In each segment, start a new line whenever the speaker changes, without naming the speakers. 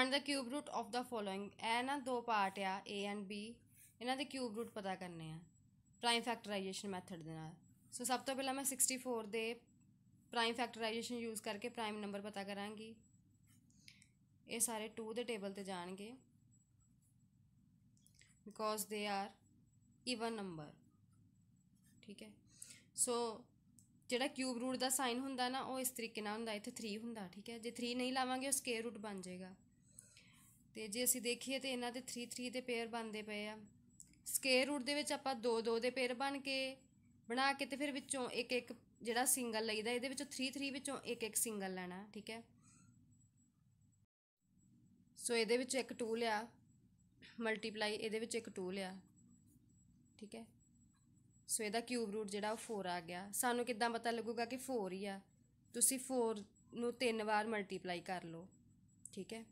find the cube root of the following ਇਹ ਨਾ ਦੋ ਪਾਰਟ ਆ a ਐਂਡ b ਇਹਨਾਂ ਦੇ ਕਿਊਬ ਰੂਟ ਪਤਾ ਕਰਨੇ ਆ ਪ੍ਰਾਈਮ ਫੈਕਟਰਾਈਜੇਸ਼ਨ ਮੈਥਡ ਦੇ ਨਾਲ ਸੋ ਸਭ ਤੋਂ ਪਹਿਲਾਂ ਮੈਂ 64 ਦੇ ਪ੍ਰਾਈਮ ਫੈਕਟਰਾਈਜੇਸ਼ਨ ਯੂਜ਼ ਕਰਕੇ ਪ੍ਰਾਈਮ ਨੰਬਰ ਪਤਾ ਕਰਾਂਗੀ ਇਹ ਸਾਰੇ 2 ਦੇ ਟੇਬਲ ਤੇ ਜਾਣਗੇ because they are even number ਠੀਕ ਹੈ ਸੋ ਜਿਹੜਾ ਕਿਊਬ ਰੂਟ ਦਾ ਸਾਈਨ ਹੁੰਦਾ ਨਾ ਉਹ ਇਸ ਤਰੀਕੇ ਨਾਲ ਹੁੰਦਾ ਇੱਥੇ 3 ਹੁੰਦਾ ਠੀਕ ਹੈ ਜੇ 3 ਨਹੀਂ ਲਾਵਾਂਗੇ ਉਹ ਸਕੇਅਰ ਰੂਟ ਬਣ ਜਾਏਗਾ ਤੇ ਜੇ ਅਸੀਂ ਦੇਖੀਏ ਤੇ ਇਹਨਾਂ ਦੇ 3 3 ਦੇ ਪੇਅਰ ਬਣਦੇ ਪਏ ਆ ਸਕੇਅਰ ਰੂਟ ਦੇ ਵਿੱਚ ਆਪਾਂ 2 2 ਦੇ ਪੇਅਰ ਬਣ ਕੇ ਬਣਾ ਕੇ ਤੇ ਫਿਰ ਵਿੱਚੋਂ ਇੱਕ ਇੱਕ ਜਿਹੜਾ ਸਿੰਗਲ ਲਈਦਾ ਇਹਦੇ ਵਿੱਚੋਂ 3 3 ਵਿੱਚੋਂ ਇੱਕ ਇੱਕ ਸਿੰਗਲ ਲੈਣਾ ਠੀਕ ਹੈ ਸੋ ਇਹਦੇ ਵਿੱਚ ਇੱਕ 2 ਲਿਆ ਮਲਟੀਪਲਾਈ ਇਹਦੇ ਵਿੱਚ ਇੱਕ 2 ਲਿਆ ਠੀਕ ਹੈ ਸੋ ਇਹਦਾ ਕਿਊਬ ਰੂਟ ਜਿਹੜਾ ਉਹ 4 ਆ ਗਿਆ ਸਾਨੂੰ ਕਿੱਦਾਂ ਪਤਾ ਲੱਗੂਗਾ ਕਿ 4 ਹੀ ਆ ਤੁਸੀਂ 4 ਨੂੰ ਤਿੰਨ ਵਾਰ ਮਲਟੀਪਲਾਈ ਕਰ ਲਓ ਠੀਕ ਹੈ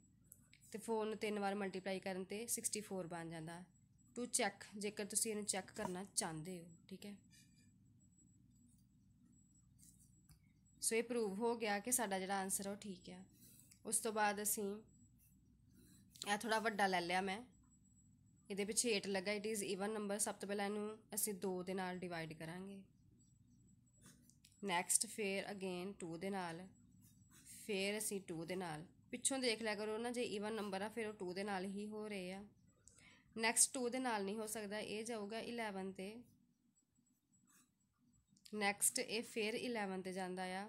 ਤੇ 4 ਨੂੰ ਤਿੰਨ ਵਾਰ ਮਲਟੀਪਲਾਈ ਕਰਨ ਤੇ 64 ਬਣ ਜਾਂਦਾ ਟੂ ਚੈੱਕ ਜੇਕਰ ਤੁਸੀਂ ਇਹਨੂੰ ਚੈੱਕ ਕਰਨਾ ਚਾਹੁੰਦੇ ਹੋ ਠੀਕ ਹੈ ਸੋ ਇਹ ਪ੍ਰੂਵ ਹੋ ਗਿਆ ਕਿ ਸਾਡਾ ਜਿਹੜਾ ਆਨਸਰ ਉਹ ਠੀਕ ਹੈ ਉਸ ਤੋਂ ਬਾਅਦ ਅਸੀਂ ਇਹ ਥੋੜਾ ਵੱਡਾ ਲੈ ਲਿਆ ਮੈਂ ਇਹਦੇ ਪਿੱਛੇ 8 ਲੱਗਾ ਇਟ ਇਜ਼ ਇਵਨ ਨੰਬਰ ਸਭ ਤੋਂ ਪਹਿਲਾਂ ਇਹਨੂੰ ਅਸੀਂ 2 ਦੇ ਨਾਲ ਡਿਵਾਈਡ ਕਰਾਂਗੇ ਨੈਕਸਟ ਫੇਰ ਅਗੇਨ 2 ਦੇ ਨਾਲ ਫੇਰ ਅਸੀਂ 2 ਦੇ ਨਾਲ ਪਿੱਛੋਂ ਦੇਖ ਲਿਆ ਕਰੋ ਨਾ ਜੇ ਈਵਨ ਨੰਬਰ ਆ ਫਿਰ ਉਹ 2 ਦੇ ਨਾਲ ਹੀ ਹੋ ਰਹੇ ਆ ਨੈਕਸਟ 2 ਦੇ ਨਾਲ ਨਹੀਂ ਹੋ ਸਕਦਾ ਇਹ ਜਾਊਗਾ 11 ਤੇ ਨੈਕਸਟ ਇਹ ਫਿਰ 11 ਤੇ ਜਾਂਦਾ ਆ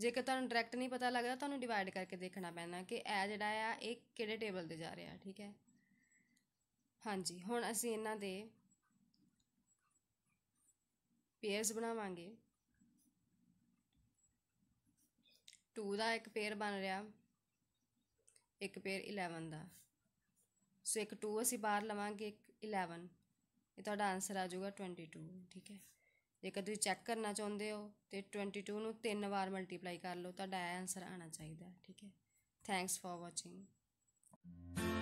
ਜੇਕਰ ਤੁਹਾਨੂੰ ਡਾਇਰੈਕਟ ਨਹੀਂ ਪਤਾ ਲੱਗਦਾ ਤੁਹਾਨੂੰ ਡਿਵਾਈਡ ਕਰਕੇ ਦੇਖਣਾ ਪੈਣਾ ਕਿ ਇਹ ਜਿਹੜਾ ਆ ਇਹ ਕਿਹੜੇ ਟੇਬਲ ਤੇ ਜਾ ਰਿਹਾ ਠੀਕ ਹੈ ਹਾਂਜੀ ਹੁਣ ਅਸੀਂ ਇਹਨਾਂ ਦੇ ਪੇਅਰਸ ਬਣਾਵਾਂਗੇ 2 ਦਾ ਇੱਕ ਪੇਅਰ ਬਣ ਰਿਹਾ ਇੱਕ ਪੇਅਰ 11 ਦਾ ਸੋ ਇੱਕ 2 ਅਸੀਂ ਬਾਹਰ ਲਵਾਂਗੇ ਇੱਕ 11 ਇਹ ਤੁਹਾਡਾ ਆਨਸਰ ਆ ਜਾਊਗਾ 22 ਠੀਕ ਹੈ ਜੇਕਰ ਤੁਸੀਂ ਚੈੱਕ ਕਰਨਾ ਚਾਹੁੰਦੇ ਹੋ ਤੇ 22 ਨੂੰ ਤਿੰਨ ਵਾਰ ਮਲਟੀਪਲਾਈ ਕਰ ਲਓ ਤੁਹਾਡਾ ਆਨਸਰ ਆਣਾ ਚਾਹੀਦਾ ਠੀਕ ਹੈ ਥੈਂਕਸ ਫॉर ਵਾਚਿੰਗ